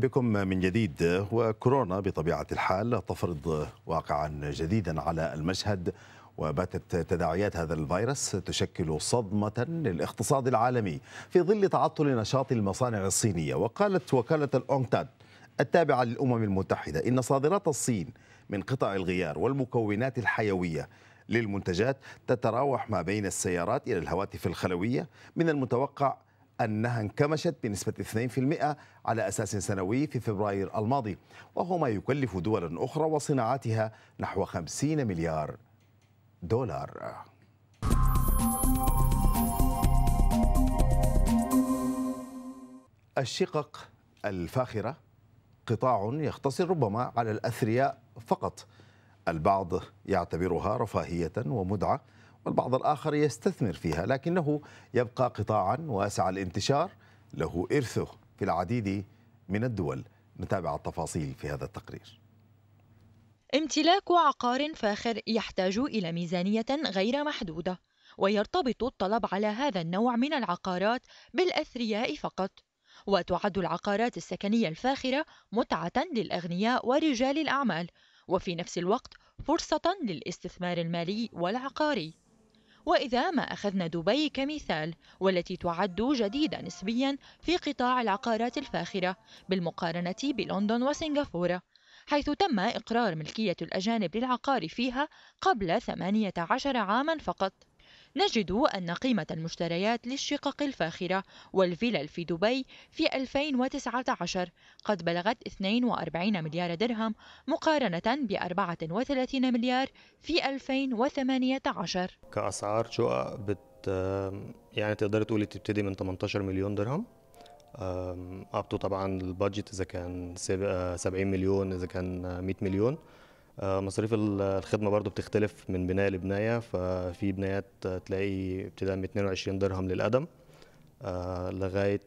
بكم من جديد وكورونا بطبيعة الحال تفرض واقعا جديدا على المشهد وباتت تداعيات هذا الفيروس تشكل صدمة للاقتصاد العالمي في ظل تعطل نشاط المصانع الصينية وقالت وكالة الأونتاد التابعة للأمم المتحدة إن صادرات الصين من قطع الغيار والمكونات الحيوية للمنتجات تتراوح ما بين السيارات إلى الهواتف الخلوية من المتوقع أنها انكمشت بنسبة 2% على أساس سنوي في فبراير الماضي وهو ما يكلف دولا أخرى وصناعتها نحو 50 مليار دولار الشقق الفاخرة قطاع يقتصر ربما على الأثرياء فقط البعض يعتبرها رفاهية ومدعة والبعض الآخر يستثمر فيها لكنه يبقى قطاعا واسع الانتشار له إرثه في العديد من الدول نتابع التفاصيل في هذا التقرير امتلاك عقار فاخر يحتاج إلى ميزانية غير محدودة ويرتبط الطلب على هذا النوع من العقارات بالأثرياء فقط وتعد العقارات السكنية الفاخرة متعة للأغنياء ورجال الأعمال وفي نفس الوقت فرصة للاستثمار المالي والعقاري وإذا ما أخذنا دبي كمثال والتي تعد جديدة نسبيا في قطاع العقارات الفاخرة بالمقارنة بلندن وسنغافورة حيث تم إقرار ملكية الأجانب للعقار فيها قبل 18 عاما فقط نجد أن قيمة المشتريات للشقق الفاخرة والفيلل في دبي في 2019 قد بلغت 42 مليار درهم مقارنة ب 34 مليار في 2018 كأسعار شقق بت يعني تقدر تقولي تبتدي من 18 مليون درهم ابتو طبعا البادجت اذا كان 70 آه، مليون اذا كان 100 مليون آه، مصاريف الخدمه برضو بتختلف من بنايه لبنايه ففي بنايات تلاقي ابتداء من 22 درهم للأدم آه، لغايه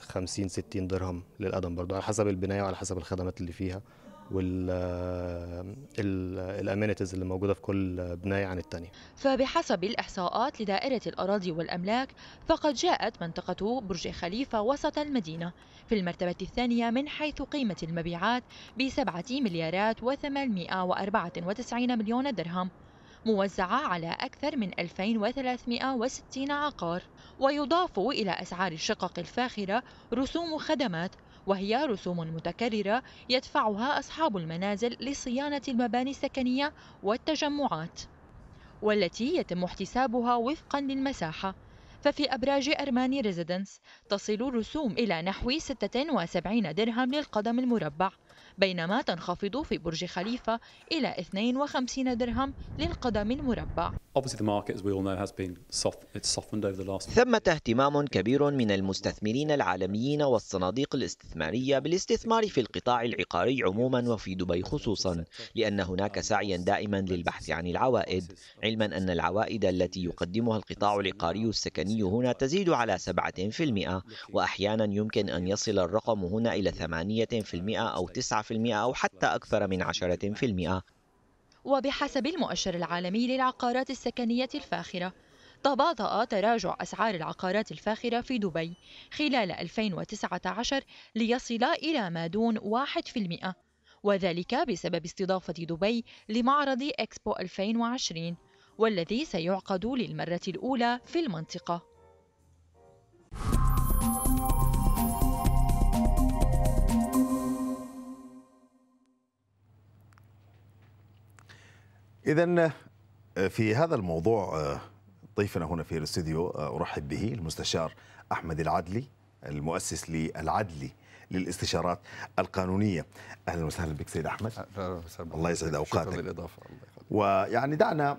50 60 درهم للأدم برضو على حسب البنايه وعلى حسب الخدمات اللي فيها والامينيتيز آه، اللي موجوده في كل بنايه عن الثانيه. فبحسب الاحصاءات لدائره الاراضي والاملاك فقد جاءت منطقه برج خليفه وسط المدينه في المرتبه الثانيه من حيث قيمه المبيعات ب 7 مليارات و894 مليون درهم. موزعة على أكثر من 2360 عقار ويضاف إلى أسعار الشقق الفاخرة رسوم خدمات وهي رسوم متكررة يدفعها أصحاب المنازل لصيانة المباني السكنية والتجمعات والتي يتم احتسابها وفقا للمساحة ففي أبراج أرماني ريزيدنس تصل الرسوم إلى نحو 76 درهم للقدم المربع بينما تنخفض في برج خليفة إلى 52 درهم للقدم المربع ثمة اهتمام كبير من المستثمرين العالميين والصناديق الاستثمارية بالاستثمار في القطاع العقاري عموما وفي دبي خصوصا لأن هناك سعيا دائما للبحث عن العوائد علما أن العوائد التي يقدمها القطاع العقاري السكني هنا تزيد على 7% وأحيانا يمكن أن يصل الرقم هنا إلى 8% أو 9% أو حتى أكثر من 10% وبحسب المؤشر العالمي للعقارات السكنية الفاخرة تباطأ تراجع أسعار العقارات الفاخرة في دبي خلال 2019 ليصل إلى ما دون 1% وذلك بسبب استضافة دبي لمعرض إكسبو 2020 والذي سيعقد للمرة الأولى في المنطقة إذا آه، في هذا الموضوع آه، ضيفنا هنا في الاستديو آه، أرحب به المستشار أحمد العدلي المؤسس للعدلي للاستشارات القانونية أهلا وسهلا بك سيد أحمد الله يسعد أوقاتك ويعني دعنا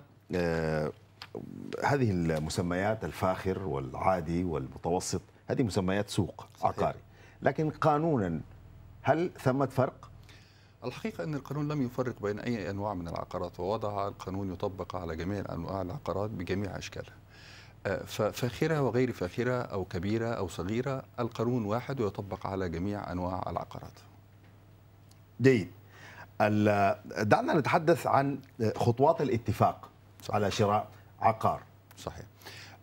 هذه المسميات الفاخر والعادي والمتوسط هذه مسميات سوق صحيح. عقاري لكن قانونا هل ثمة فرق الحقيقة أن القانون لم يفرق بين أي أنواع من العقارات ووضع القانون يطبق على جميع أنواع العقارات بجميع أشكالها آه، ففاخرة وغير فاخرة أو كبيرة أو صغيرة القانون واحد ويطبق على جميع أنواع العقارات جيد دعنا نتحدث عن خطوات الاتفاق صحيح. على شراء عقار صحيح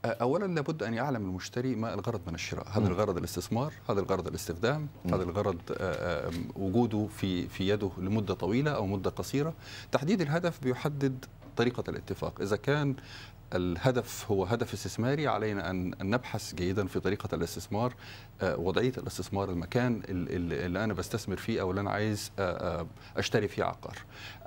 اولا لابد ان يعلم المشتري ما الغرض من الشراء هل الغرض الاستثمار هل الغرض الاستخدام هل الغرض آه، آه، وجوده في في يده لمده طويله او مده قصيره تحديد الهدف بيحدد طريقة الاتفاق إذا كان الهدف هو هدف استثماري علينا أن نبحث جيدا في طريقة الاستثمار آه، وضعية الاستثمار المكان اللي أنا بستثمر فيه أو اللي أنا عايز آه، آه، أشتري فيه عقار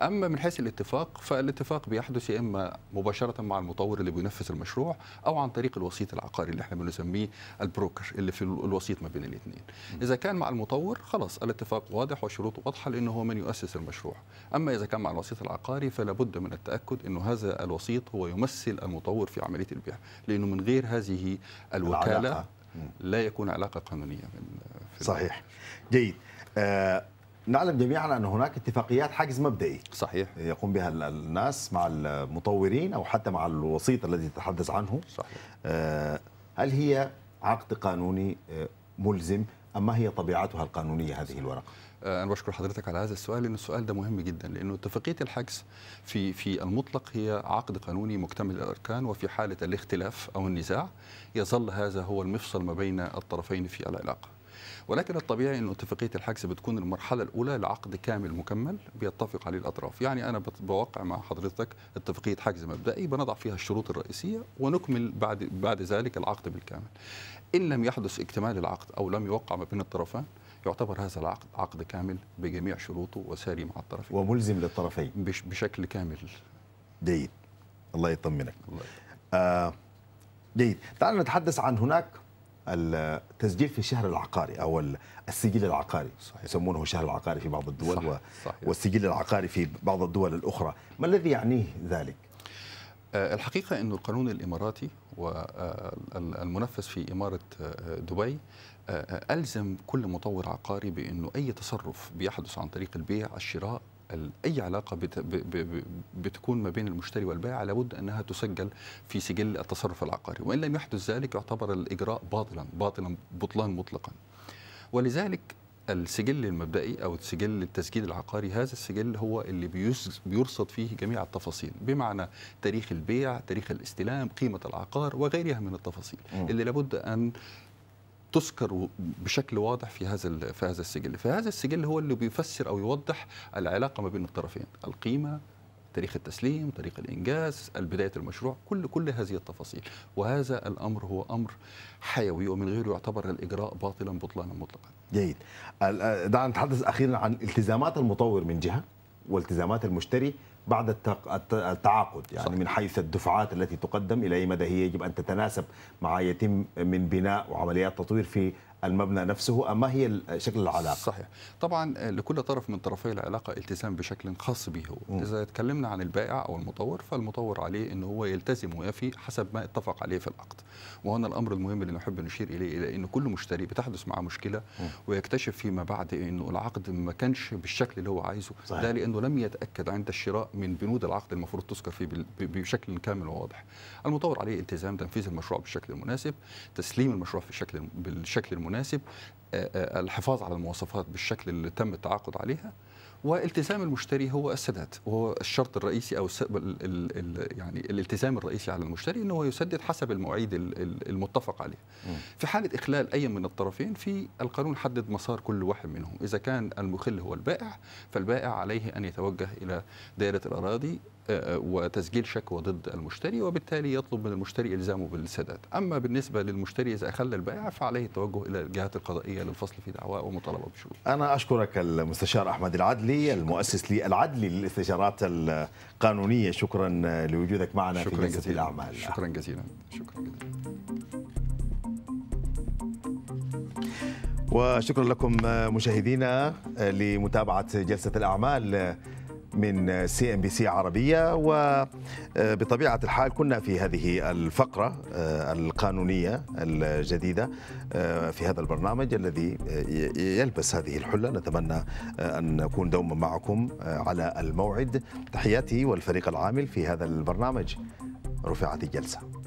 أما من حيث الاتفاق فالاتفاق بيحدث يا إما مباشرة مع المطور اللي بينفذ المشروع أو عن طريق الوسيط العقاري اللي احنا بنسميه البروكر اللي في الوسيط ما بين الاثنين إذا كان مع المطور خلاص الاتفاق واضح وشروطه واضحة لأنه هو من يؤسس المشروع أما إذا كان مع الوسيط العقاري فلا بد من التأكد أنه هذا الوسيط هو يمثل مطور في عمليه البيع لانه من غير هذه الوكاله لا يكون علاقه قانونيه من في صحيح جيد آه نعلم جميعا ان هناك اتفاقيات حجز مبدئي صحيح يقوم بها الناس مع المطورين او حتى مع الوسيط الذي تتحدث عنه صحيح آه هل هي عقد قانوني آه، ملزم ام ما هي طبيعتها القانونيه هذه الورقه؟ آه، انا بشكر حضرتك على هذا السؤال لان السؤال ده مهم جدا لانه اتفاقيه الحجز في في المطلق هي عقد قانوني مكتمل الاركان وفي حاله الاختلاف او النزاع يظل هذا هو المفصل ما بين الطرفين في العلاقه ولكن الطبيعي أن اتفاقية الحجز بتكون المرحلة الأولى لعقد كامل مكمل بيتفق عليه الأطراف يعني أنا بوقع مع حضرتك اتفاقية حجز مبدئي بنضع فيها الشروط الرئيسية ونكمل بعد, بعد ذلك العقد بالكامل إن لم يحدث اكتمال العقد أو لم يوقع ما بين الطرفين يعتبر هذا العقد عقد كامل بجميع شروطه وساري مع الطرفين وملزم للطرفين بش بشكل كامل جيد الله يطمنك الله. آه جيد تعال نتحدث عن هناك التسجيل في الشهر العقاري او السجل العقاري صحيح. يسمونه الشهر العقاري في بعض الدول صح. و... صحيح. والسجل العقاري في بعض الدول الاخرى ما الذي يعنيه ذلك آه، الحقيقة أن القانون الإماراتي والمنفذ في إمارة آه، دبي آه، ألزم كل مطور عقاري بأنه أي تصرف بيحدث عن طريق البيع الشراء اي علاقه بتكون ما بين المشتري والبائع لابد انها تسجل في سجل التصرف العقاري وان لم يحدث ذلك يعتبر الاجراء باطلا باطلا بطلان مطلقا ولذلك السجل المبدئي او السجل التسجيل العقاري هذا السجل هو اللي بيرصد فيه جميع التفاصيل بمعنى تاريخ البيع تاريخ الاستلام قيمه العقار وغيرها من التفاصيل م. اللي لابد ان تذكر بشكل واضح في هذا في هذا السجل فهذا السجل هو اللي بيفسر او يوضح العلاقه ما بين الطرفين القيمه تاريخ التسليم تاريخ الإنجاز بداية المشروع كل كل هذه التفاصيل وهذا الأمر هو أمر حيوي ومن غيره يعتبر الإجراء باطلا بطلانا مطلقا جيد دعنا نتحدث أخيرا عن التزامات المطور من جهة والتزامات المشتري بعد التعاقد يعني صح. من حيث الدفعات التي تقدم الى اي مدى هي يجب ان تتناسب مع يتم من بناء وعمليات تطوير في المبنى نفسه أم ما هي شكل العلاقة؟ صحيح طبعا آه، لكل طرف من طرفي العلاقة التزام بشكل خاص به إذا تكلمنا عن البائع أو المطور فالمطور عليه أنه هو يلتزم ويفي حسب ما اتفق عليه في العقد وهنا الأمر المهم اللي نحب نشير إليه إلى أن كل مشتري بتحدث معه مشكلة ويكتشف فيما بعد أنه العقد ما كانش بالشكل اللي هو عايزه صحيح. ده لأنه لم يتأكد عند الشراء من بنود العقد المفروض تذكر فيه بشكل كامل وواضح المطور عليه التزام تنفيذ المشروع بالشكل المناسب تسليم المشروع في الشكل بالشكل المناسب المناسب آه، آه، الحفاظ على المواصفات بالشكل اللي تم التعاقد عليها والتزام المشتري هو السداد وهو الشرط الرئيسي او يعني الالتزام الرئيسي على المشتري انه هو يسدد حسب المواعيد المتفق عليها في حاله اخلال اي من الطرفين في القانون حدد مسار كل واحد منهم اذا كان المخل هو البائع فالبائع عليه ان يتوجه الى دائره الاراضي وتسجيل شكوى ضد المشتري وبالتالي يطلب من المشتري الزامه بالسداد اما بالنسبه للمشتري اذا اخل البائع فعليه التوجه الى الجهات القضائيه للفصل في دعواه ومطالبه بشروط انا اشكرك المستشار احمد العدلي المؤسس للعدل للاستشارات القانونيه شكرا لوجودك معنا شكرا في جلسه الاعمال شكرا جزيلا شكرا جزيلا وشكرا لكم مشاهدينا لمتابعه جلسه الاعمال من سي ام بي سي عربيه وبطبيعه الحال كنا في هذه الفقره آه، القانونيه الجديده آه، في هذا البرنامج الذي يلبس هذه الحله نتمنى آه، ان نكون دوما معكم على الموعد تحياتي والفريق العامل في هذا البرنامج رفعت الجلسه